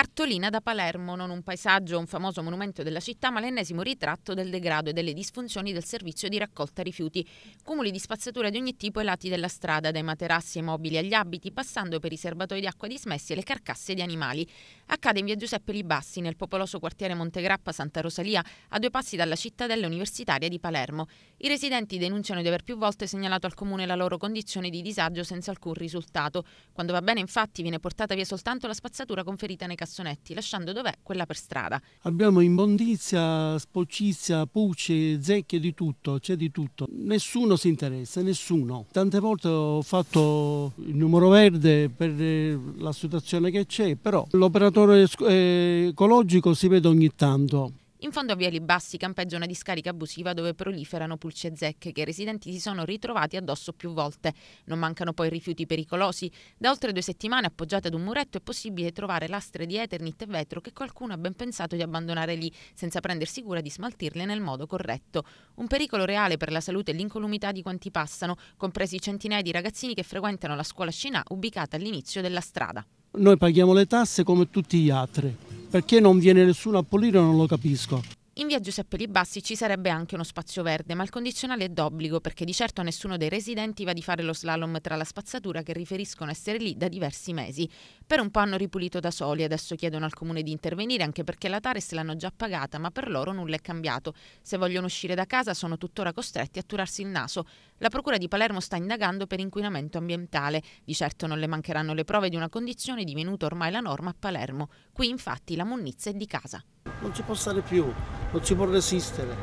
Cartolina da Palermo, non un paesaggio, un famoso monumento della città, ma l'ennesimo ritratto del degrado e delle disfunzioni del servizio di raccolta rifiuti. Cumuli di spazzatura di ogni tipo ai lati della strada, dai materassi ai mobili agli abiti, passando per i serbatoi di acqua dismessi e le carcasse di animali accade in via Giuseppe Libassi, nel popoloso quartiere Montegrappa Santa Rosalia, a due passi dalla cittadella universitaria di Palermo. I residenti denunciano di aver più volte segnalato al comune la loro condizione di disagio senza alcun risultato. Quando va bene, infatti, viene portata via soltanto la spazzatura conferita nei cassonetti, lasciando dov'è quella per strada. Abbiamo imbondizia, sporcizia, puce, zecche, di tutto, c'è di tutto. Nessuno si interessa, nessuno. Tante volte ho fatto il numero verde per eh, la situazione che c'è, però l'operatore settore eh, ecologico si vede ogni tanto. In fondo a Viali Bassi campeggia una discarica abusiva dove proliferano pulci e zecche che i residenti si sono ritrovati addosso più volte. Non mancano poi rifiuti pericolosi. Da oltre due settimane appoggiate ad un muretto è possibile trovare lastre di Eternit e vetro che qualcuno ha ben pensato di abbandonare lì, senza prendersi cura di smaltirle nel modo corretto. Un pericolo reale per la salute e l'incolumità di quanti passano, compresi centinaia di ragazzini che frequentano la scuola Scinà ubicata all'inizio della strada. Noi paghiamo le tasse come tutti gli altri, perché non viene nessuno a pulire non lo capisco. In via Giuseppe Libassi ci sarebbe anche uno spazio verde, ma il condizionale è d'obbligo perché di certo nessuno dei residenti va di fare lo slalom tra la spazzatura che riferiscono essere lì da diversi mesi. Per un po' hanno ripulito da soli, adesso chiedono al comune di intervenire anche perché la Tares l'hanno già pagata, ma per loro nulla è cambiato. Se vogliono uscire da casa sono tuttora costretti a turarsi il naso. La procura di Palermo sta indagando per inquinamento ambientale. Di certo non le mancheranno le prove di una condizione divenuta ormai la norma a Palermo. Qui infatti la munnizia è di casa non si può stare più, non si può resistere,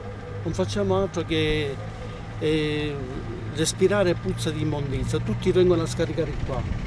non facciamo altro che eh, respirare puzza di immondizia, tutti vengono a scaricare qua.